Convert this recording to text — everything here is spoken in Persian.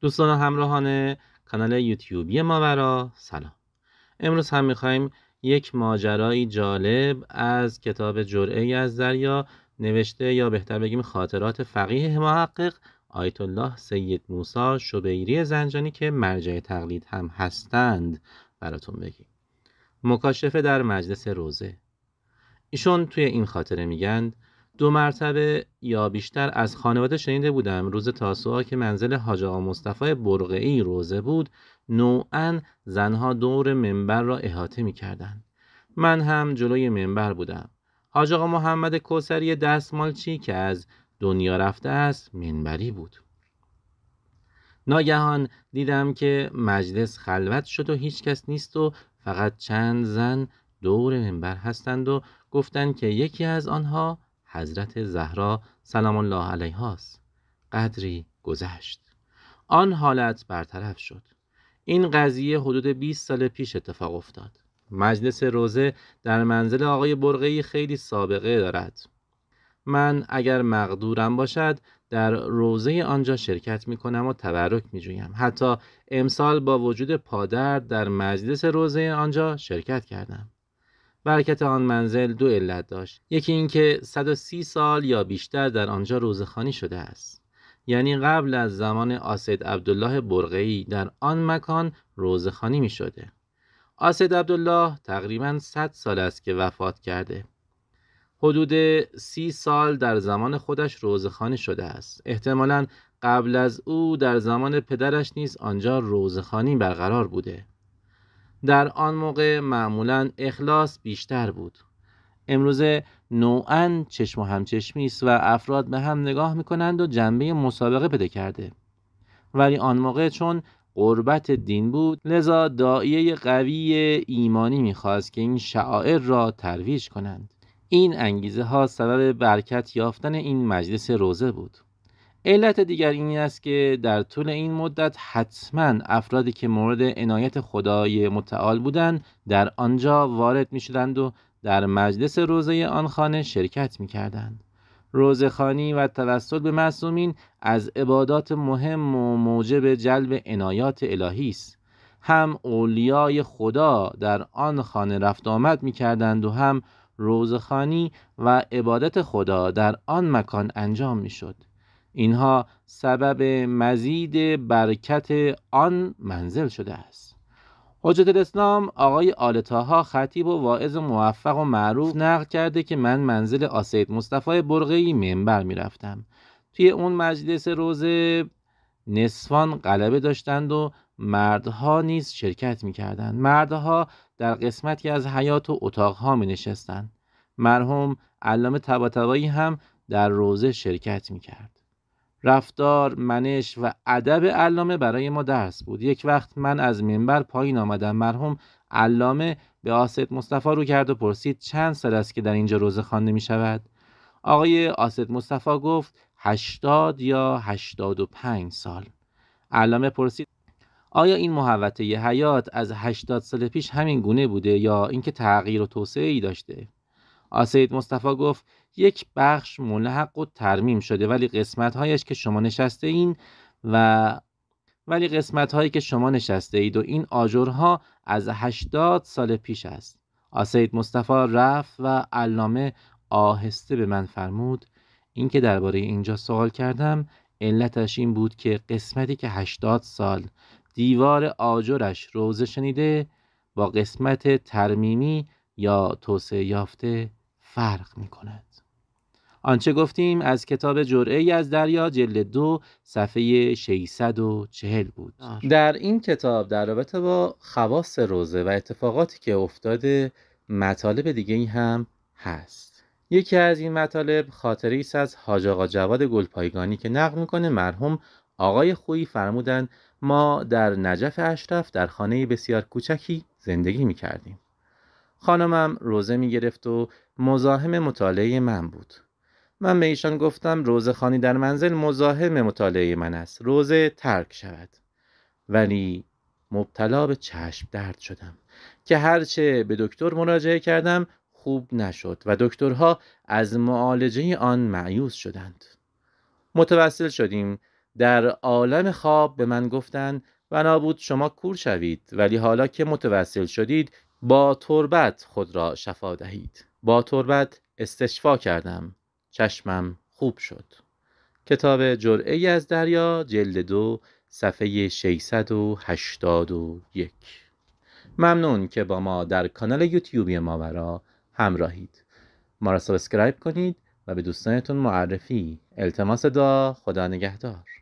دوستان و همراهان کانال یوتیوبی ماورا سلام امروز هم میخوایم یک ماجرای جالب از کتاب جرعه از دریا نوشته یا بهتر بگیم خاطرات فقیه محقق آیت الله سید موسا شبیری زنجانی که مرجع تقلید هم هستند براتون بگیم مکاشفه در مجلس روزه ایشون توی این خاطره میگند دو مرتبه یا بیشتر از خانواده شنیده بودم روز تاسوعا که منزل حاج آقا مصطفی برقعی روزه بود نوعا زنها دور منبر را احاطه می کردن. من هم جلوی منبر بودم حاج آقا محمد کوسری چی که از دنیا رفته است منبری بود ناگهان دیدم که مجلس خلوت شد و هیچ کس نیست و فقط چند زن دور منبر هستند و گفتند که یکی از آنها حضرت زهرا سلام الله علیها است قدری گذشت آن حالت برطرف شد این قضیه حدود 20 سال پیش اتفاق افتاد مجلس روزه در منزل آقای برغی خیلی سابقه دارد من اگر مقدورم باشد در روزه آنجا شرکت می کنم و تبرک می جویم. حتی امسال با وجود پادر در مجلس روزه آنجا شرکت کردم برکت آن منزل دو علت داشت یکی اینکه 130 سال یا بیشتر در آنجا روزخانی شده است یعنی قبل از زمان آسد عبدالله برغی در آن مکان روزخانی می شده. آسد عبدالله تقریبا 100 سال است که وفات کرده. حدود سی سال در زمان خودش روزخانی شده است. احتمالا قبل از او در زمان پدرش نیز آنجا روزخانی برقرار بوده. در آن موقع معمولا اخلاص بیشتر بود امروزه نوعا چشم و همچشمی است و افراد به هم نگاه میکنند و جنبه مسابقه پیدا کرده ولی آن موقع چون قربت دین بود لذا دائیه قوی ایمانی میخواست که این شعائر را ترویج کنند این انگیزه ها سبب برکت یافتن این مجلس روزه بود علت دیگر این است که در طول این مدت حتما افرادی که مورد عنایت خدای متعال بودند در آنجا وارد می شدند و در مجلس روزه آن خانه شرکت می کردند. روزخانی و توسل به معصومین از عبادات مهم و موجب جلب عنایات الهی است هم اولیای خدا در آن خانه رفت آمد می کردند و هم روزخانی و عبادت خدا در آن مکان انجام می شد اینها سبب مزید برکت آن منزل شده است حجت الاسلام آقای آلتاها خطیب و واعظ موفق و معروف نقل کرده که من منزل آسید مصطفی برغی منبر میرفتم توی اون مجلس روزه نصفان غلبه داشتند و مردها نیز شرکت میکردند مردها در قسمتی از حیات و اتاقها می نشستند مرحوم علامه طباطبایی هم در روزه شرکت میکرد رفتار منش و ادب علامه برای ما درس بود یک وقت من از منبر پایین آمدم مرحوم علامه به آسد مصطفی رو کرد و پرسید چند سال است که در اینجا روزه خوانده می شود آقای آسد مصطفی گفت هشتاد یا هشتاد و پنج سال علامه پرسید آیا این محوطه ی حیات از هشتاد سال پیش همین گونه بوده یا اینکه تغییر و توسعه ای داشته آسید مصطفی گفت یک بخش ملحق و ترمیم شده ولی قسمت هایش که شما نشسته این و ولی قسمت هایی که شما نشسته اید و این آجرها از هشتاد سال پیش است آسید مصطفی رفت و علامه آهسته به من فرمود اینکه درباره اینجا سوال کردم علتش این بود که قسمتی که هشتاد سال دیوار آجرش روزه شنیده با قسمت ترمیمی یا توسعه یافته فرق می کند. آنچه گفتیم از کتاب جرعه از دریا جلد دو صفحه 640 بود در این کتاب در رابطه با خواص روزه و اتفاقاتی که افتاده مطالب دیگه ای هم هست یکی از این مطالب خاطری است از حاج آقا جواد گلپایگانی که نقل میکنه مرحوم آقای خویی فرمودن ما در نجف اشرف در خانه بسیار کوچکی زندگی میکردیم خانمم روزه میگرفت و مزاحم مطالعه من بود من به ایشان گفتم روزه خانی در منزل مزاحم مطالعه من است روزه ترک شود ولی مبتلا به چشم درد شدم که هرچه به دکتر مراجعه کردم خوب نشد و دکترها از معالجه آن معیوز شدند متوسل شدیم در عالم خواب به من گفتند نابود شما کور شوید ولی حالا که متوسل شدید با تربت خود را شفا دهید با تربت استشفا کردم چشمم خوب شد کتاب جرعه از دریا جلد دو صفحه 681 ممنون که با ما در کانال یوتیوبی ماورا همراهید ما را سابسکرایب کنید و به دوستانتون معرفی التماس دا خدا نگهدار